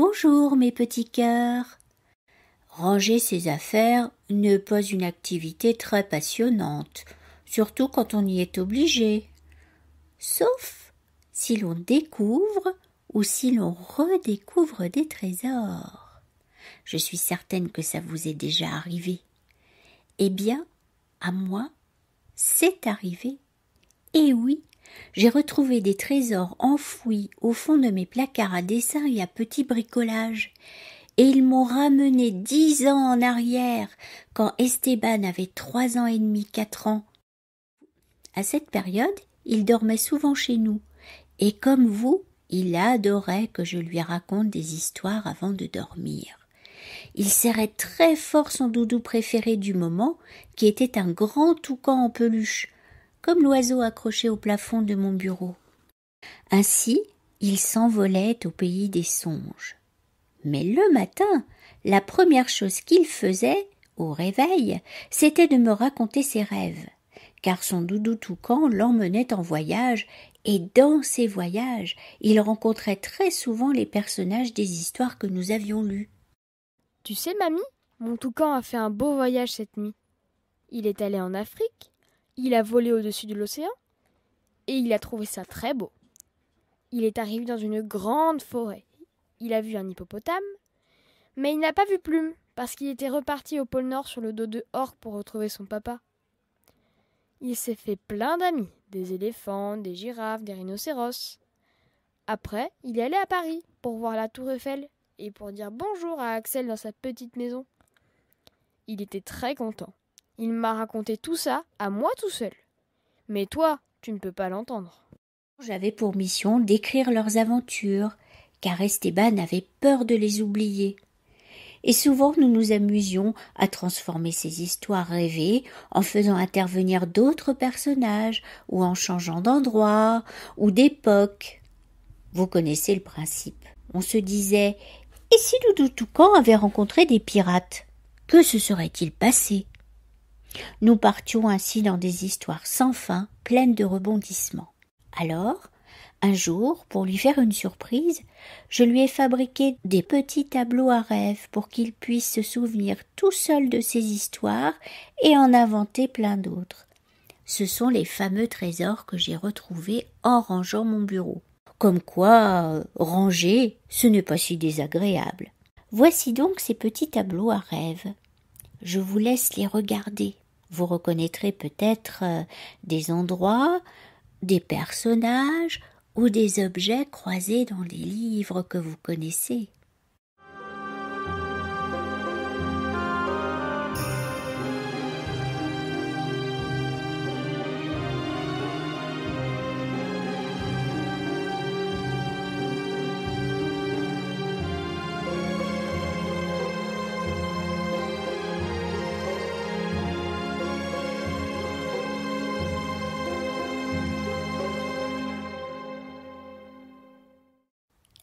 Bonjour mes petits cœurs. Ranger ses affaires n'est pas une activité très passionnante, surtout quand on y est obligé. Sauf si l'on découvre ou si l'on redécouvre des trésors. Je suis certaine que ça vous est déjà arrivé. Eh bien, à moi, c'est arrivé. Et oui, j'ai retrouvé des trésors enfouis au fond de mes placards à dessin et à petits bricolages. Et ils m'ont ramené dix ans en arrière, quand Esteban avait trois ans et demi, quatre ans. À cette période, il dormait souvent chez nous, et comme vous, il adorait que je lui raconte des histoires avant de dormir. Il serrait très fort son doudou préféré du moment, qui était un grand toucan en peluche, comme l'oiseau accroché au plafond de mon bureau. Ainsi, il s'envolait au pays des songes. Mais le matin, la première chose qu'il faisait, au réveil, c'était de me raconter ses rêves, car son doudou toucan l'emmenait en voyage, et dans ses voyages, il rencontrait très souvent les personnages des histoires que nous avions lues. Tu sais, mamie, mon toucan a fait un beau voyage cette nuit. Il est allé en Afrique, il a volé au-dessus de l'océan et il a trouvé ça très beau. Il est arrivé dans une grande forêt. Il a vu un hippopotame, mais il n'a pas vu Plume parce qu'il était reparti au pôle Nord sur le dos de Orc pour retrouver son papa. Il s'est fait plein d'amis, des éléphants, des girafes, des rhinocéros. Après, il est allé à Paris pour voir la tour Eiffel et pour dire bonjour à Axel dans sa petite maison. Il était très content. Il m'a raconté tout ça à moi tout seul. Mais toi, tu ne peux pas l'entendre. J'avais pour mission d'écrire leurs aventures, car Esteban avait peur de les oublier. Et souvent nous nous amusions à transformer ces histoires rêvées en faisant intervenir d'autres personnages, ou en changeant d'endroit, ou d'époque. Vous connaissez le principe. On se disait Et si Doudou Toucan avait rencontré des pirates Que se serait-il passé nous partions ainsi dans des histoires sans fin, pleines de rebondissements. Alors, un jour, pour lui faire une surprise, je lui ai fabriqué des petits tableaux à rêve pour qu'il puisse se souvenir tout seul de ces histoires et en inventer plein d'autres. Ce sont les fameux trésors que j'ai retrouvés en rangeant mon bureau. Comme quoi, ranger, ce n'est pas si désagréable. Voici donc ces petits tableaux à rêve. Je vous laisse les regarder. Vous reconnaîtrez peut-être euh, des endroits, des personnages ou des objets croisés dans les livres que vous connaissez.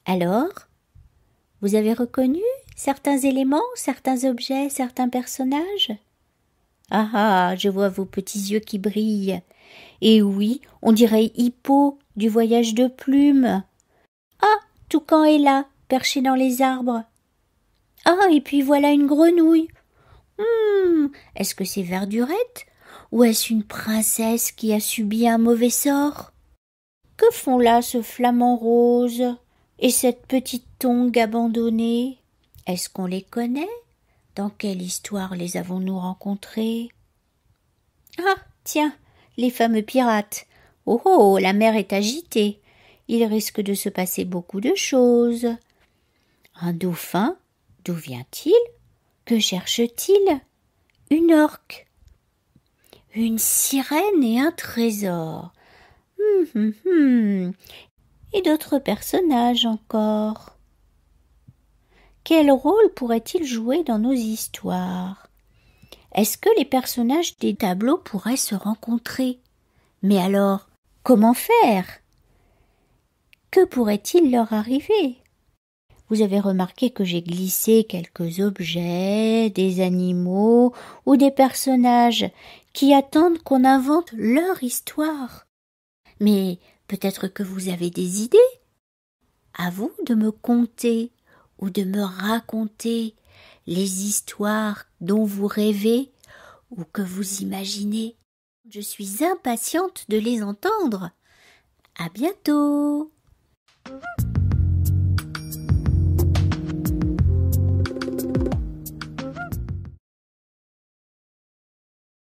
Alors Vous avez reconnu certains éléments, certains objets, certains personnages Ah ah, je vois vos petits yeux qui brillent. Et eh oui, on dirait Hippo du voyage de plumes. Ah, Toucan est là, perché dans les arbres. Ah, et puis voilà une grenouille. Hum, est-ce que c'est Verdurette ou est-ce une princesse qui a subi un mauvais sort Que font là ce flamant rose et cette petite tongue abandonnée, est-ce qu'on les connaît Dans quelle histoire les avons-nous rencontrés Ah, tiens, les fameux pirates. Oh oh, la mer est agitée. Il risque de se passer beaucoup de choses. Un dauphin D'où vient-il Que cherche-t-il Une orque. Une sirène et un trésor. Hum, hum, hum et d'autres personnages encore. Quel rôle pourrait ils jouer dans nos histoires Est-ce que les personnages des tableaux pourraient se rencontrer Mais alors, comment faire Que pourrait-il leur arriver vous avez remarqué que j'ai glissé quelques objets, des animaux ou des personnages qui attendent qu'on invente leur histoire. Mais Peut-être que vous avez des idées. À vous de me conter ou de me raconter les histoires dont vous rêvez ou que vous imaginez. Je suis impatiente de les entendre. À bientôt.